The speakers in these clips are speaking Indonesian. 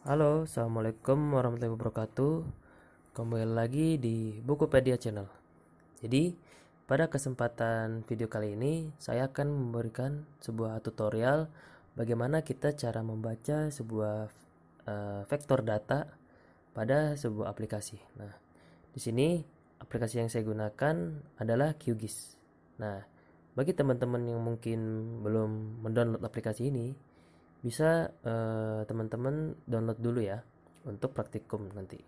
Halo, Assalamualaikum warahmatullahi wabarakatuh Kembali lagi di Bukupedia Channel Jadi, pada kesempatan video kali ini Saya akan memberikan sebuah tutorial Bagaimana kita cara membaca sebuah uh, vektor data pada sebuah aplikasi Nah, di sini aplikasi yang saya gunakan adalah QGIS Nah, bagi teman-teman yang mungkin belum mendownload aplikasi ini bisa eh, teman-teman download dulu ya untuk praktikum nanti.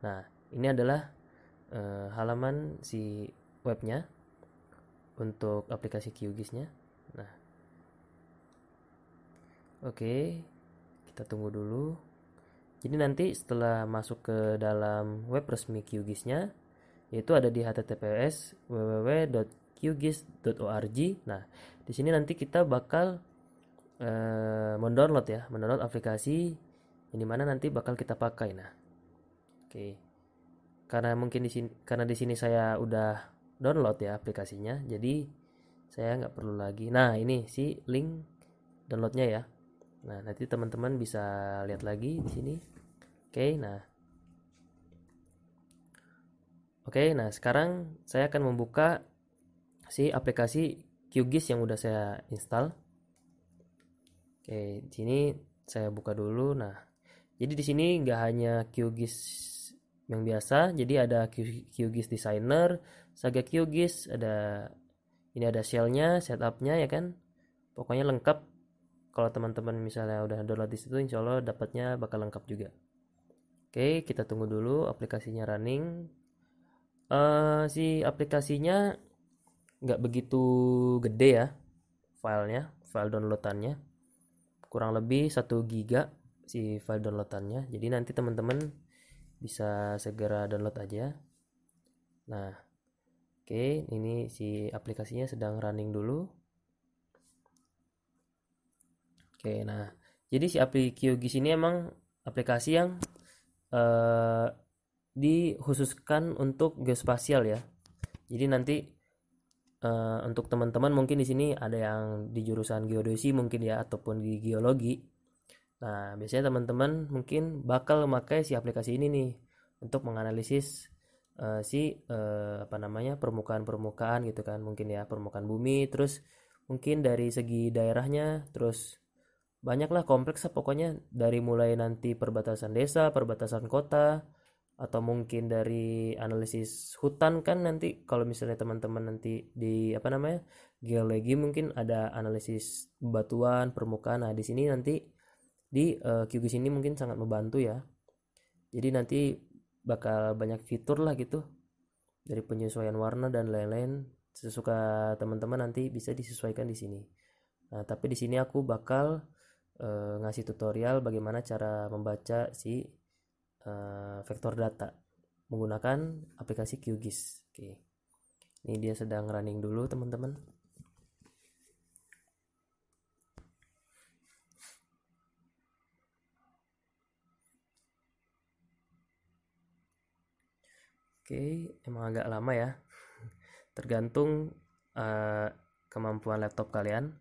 Nah, ini adalah uh, halaman si webnya untuk aplikasi QGIS-nya. Nah, oke, okay, kita tunggu dulu. Jadi nanti setelah masuk ke dalam web resmi QGIS-nya, yaitu ada di https www.qgis.org. Nah, di sini nanti kita bakal uh, mendownload ya mendownload aplikasi ini mana nanti bakal kita pakai nah oke karena mungkin di sini karena di sini saya udah download ya aplikasinya jadi saya nggak perlu lagi nah ini si link downloadnya ya nah nanti teman-teman bisa lihat lagi di sini oke nah oke okay, nah sekarang saya akan membuka si aplikasi QGIS yang udah saya install Oke, sini saya buka dulu. Nah, jadi di sini nggak hanya QGIS yang biasa, jadi ada QGIS Designer, Saga QGIS, ada ini ada shellnya, setupnya ya kan. Pokoknya lengkap. Kalau teman-teman misalnya udah download di situ, insya Allah dapatnya bakal lengkap juga. Oke, kita tunggu dulu aplikasinya running. Uh, si aplikasinya nggak begitu gede ya filenya, file downloadannya kurang lebih 1 giga si file downloadannya jadi nanti teman-teman bisa segera download aja nah oke okay, ini si aplikasinya sedang running dulu oke okay, nah jadi si aplikasi QGIS ini emang aplikasi yang eh, dikhususkan untuk geospasial ya jadi nanti Eh, untuk teman-teman mungkin di sini ada yang di jurusan geodesi mungkin ya ataupun di geologi. Nah, biasanya teman-teman mungkin bakal memakai si aplikasi ini nih untuk menganalisis uh, si uh, apa namanya permukaan-permukaan gitu kan mungkin ya permukaan bumi terus mungkin dari segi daerahnya terus banyaklah kompleks pokoknya dari mulai nanti perbatasan desa, perbatasan kota, atau mungkin dari analisis hutan kan nanti kalau misalnya teman-teman nanti di apa namanya geologi mungkin ada analisis batuan permukaan nah di sini nanti di uh, eh, QGIS ini mungkin sangat membantu ya jadi nanti bakal banyak fitur lah gitu dari penyesuaian warna dan lain-lain sesuka teman-teman nanti bisa disesuaikan di sini nah tapi di sini aku bakal uh, ngasih tutorial bagaimana cara membaca si uh, vektor data menggunakan aplikasi QGIS. Oke. Ini dia sedang running dulu teman-teman. Oke, emang agak lama ya. Tergantung uh, kemampuan laptop kalian.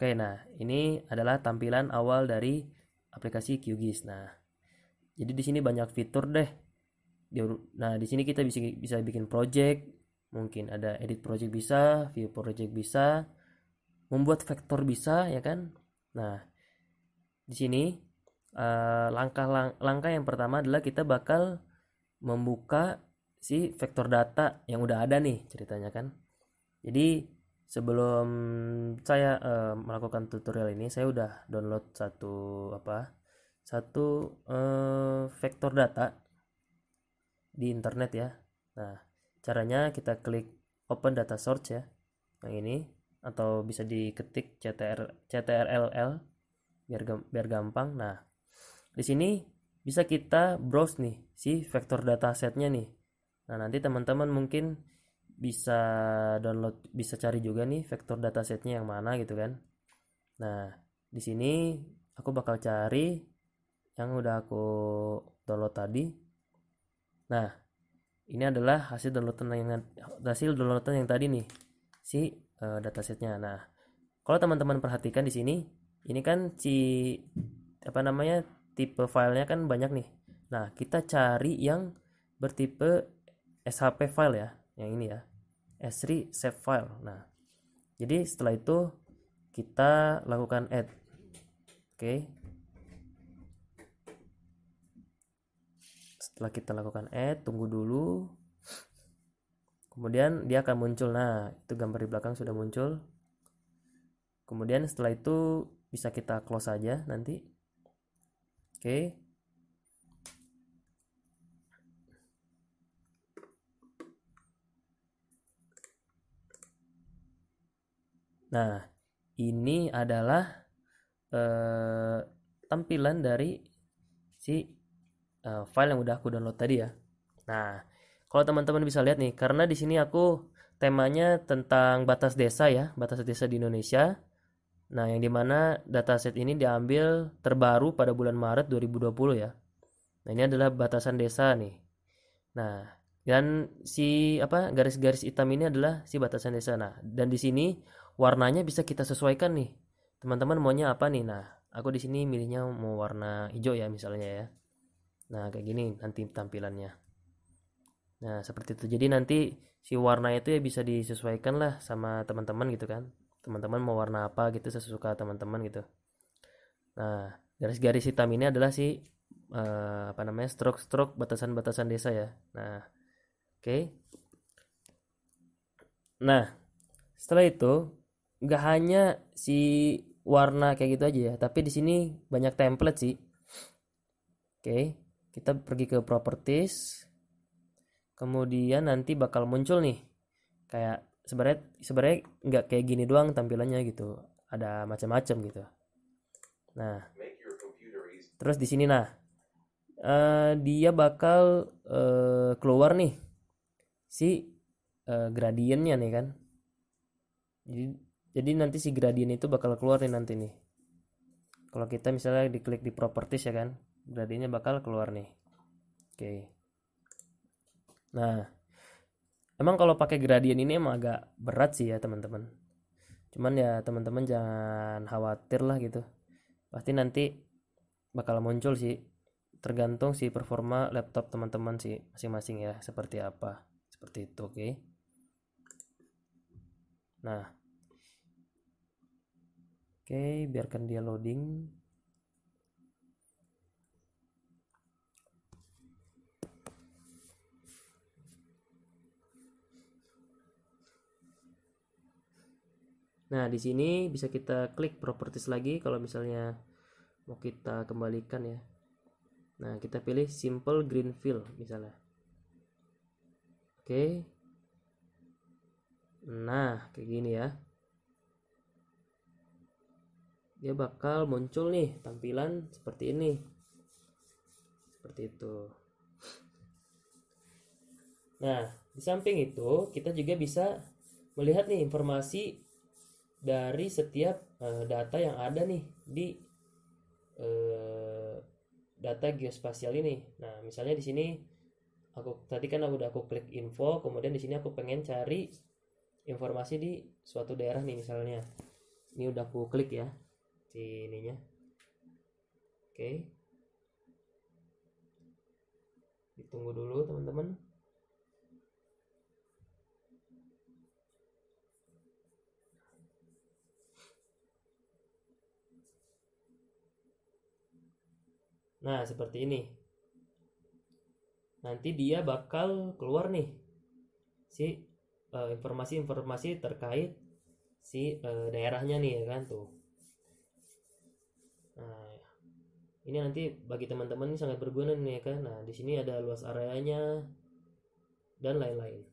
Oke, nah ini adalah tampilan awal dari aplikasi QGIS. Nah, jadi di sini banyak fitur deh. Nah, di sini kita bisa bisa bikin project, mungkin ada edit project bisa, view project bisa, membuat vektor bisa, ya kan? Nah, di sini eh, langkah langkah yang pertama adalah kita bakal membuka si vektor data yang udah ada nih ceritanya kan. Jadi sebelum saya uh, melakukan tutorial ini saya udah download satu apa satu uh, vektor data di internet ya nah caranya kita klik open data source ya yang ini atau bisa diketik ctr ctrll biar biar gampang nah di sini bisa kita browse nih si vektor data setnya nih nah nanti teman-teman mungkin bisa download bisa cari juga nih vektor datasetnya yang mana gitu kan nah di sini aku bakal cari yang udah aku download tadi nah ini adalah hasil downloadan yang hasil downloadan yang tadi nih si uh, eh, datasetnya nah kalau teman-teman perhatikan di sini ini kan si apa namanya tipe filenya kan banyak nih nah kita cari yang bertipe SHP file ya yang ini ya Eh, S3 save file nah jadi setelah itu kita lakukan add oke okay. setelah kita lakukan add tunggu dulu kemudian dia akan muncul nah itu gambar di belakang sudah muncul kemudian setelah itu bisa kita close saja nanti oke okay. Nah, ini adalah eh, tampilan dari si eh, file yang udah aku download tadi ya. Nah, kalau teman-teman bisa lihat nih, karena di sini aku temanya tentang batas desa ya, batas desa di Indonesia. Nah, yang dimana dataset ini diambil terbaru pada bulan Maret 2020 ya. Nah, ini adalah batasan desa nih. Nah, dan si apa garis-garis hitam ini adalah si batasan desa. Nah, dan di sini warnanya bisa kita sesuaikan nih teman-teman maunya apa nih nah aku di sini milihnya mau warna hijau ya misalnya ya nah kayak gini nanti tampilannya nah seperti itu jadi nanti si warna itu ya bisa disesuaikan lah sama teman-teman gitu kan teman-teman mau warna apa gitu sesuka teman-teman gitu nah garis-garis hitam ini adalah si eh, apa namanya stroke-stroke batasan-batasan desa ya nah oke okay. nah setelah itu nggak hanya si warna kayak gitu aja ya tapi di sini banyak template sih oke kita pergi ke properties kemudian nanti bakal muncul nih kayak sebenarnya sebenarnya nggak kayak gini doang tampilannya gitu ada macam-macam gitu nah terus di sini nah uh, dia bakal uh, keluar nih si uh, eh, gradiennya nih kan jadi jadi nanti si gradient itu bakal keluar nih nanti nih kalau kita misalnya diklik di properties ya kan gradiennya bakal keluar nih oke okay. nah emang kalau pakai gradien ini emang agak berat sih ya teman-teman cuman ya teman-teman jangan khawatir lah gitu pasti nanti bakal muncul sih tergantung si performa laptop teman-teman sih masing-masing ya seperti apa seperti itu oke okay? nah Oke, biarkan dia loading. Nah, di sini bisa kita klik properties lagi kalau misalnya mau kita kembalikan ya. Nah, kita pilih simple green fill misalnya. Oke. Nah, kayak gini ya dia bakal muncul nih tampilan seperti ini seperti itu nah di samping itu kita juga bisa melihat nih informasi dari setiap uh, data yang ada nih di uh, data geospasial ini nah misalnya di sini aku tadi kan aku udah aku klik info kemudian di sini aku pengen cari informasi di suatu daerah nih misalnya ini udah aku klik ya si ininya oke okay. ditunggu dulu teman-teman Nah, seperti ini. Nanti dia bakal keluar nih si eh, informasi-informasi uh, terkait si uh, daerahnya nih ya kan tuh. ini nanti bagi teman-teman ini sangat berguna nih ya kan nah di sini ada luas areanya dan lain-lain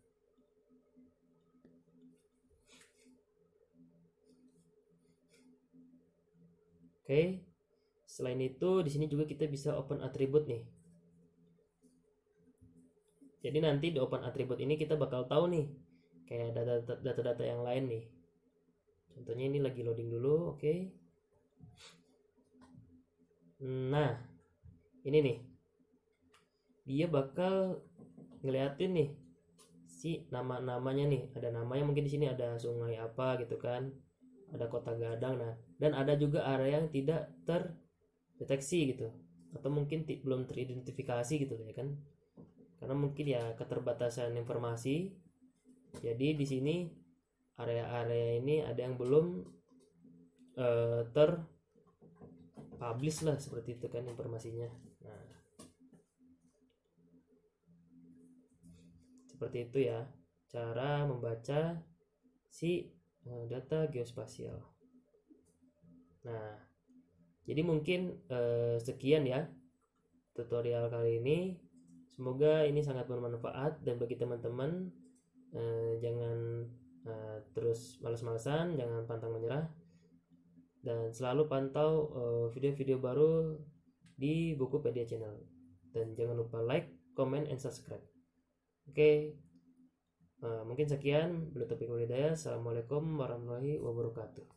Oke. Okay. Selain itu di sini juga kita bisa open atribut nih. Jadi nanti di open atribut ini kita bakal tahu nih kayak data-data yang lain nih. Contohnya ini lagi loading dulu, oke. Okay. Hmm, nah ini nih dia bakal ngeliatin nih si nama namanya nih ada namanya mungkin di sini ada sungai apa gitu kan ada kota gadang nah dan ada juga area yang tidak terdeteksi gitu atau mungkin belum teridentifikasi gitu ya kan karena mungkin ya keterbatasan informasi jadi di sini area-area ini ada yang belum uh, ter publish lah seperti itu kan informasinya nah seperti itu ya cara membaca si eh, data geospasial nah jadi mungkin eh, sekian ya tutorial kali ini semoga ini sangat bermanfaat dan bagi teman-teman eh, jangan eh, terus males-malesan jangan pantang menyerah dan selalu pantau eh, video-video uh, baru di Bukupedia channel. Dan jangan lupa like, comment, and subscribe. Oke, okay. uh, eh, mungkin sekian. Belum Topik Assalamualaikum warahmatullahi wabarakatuh.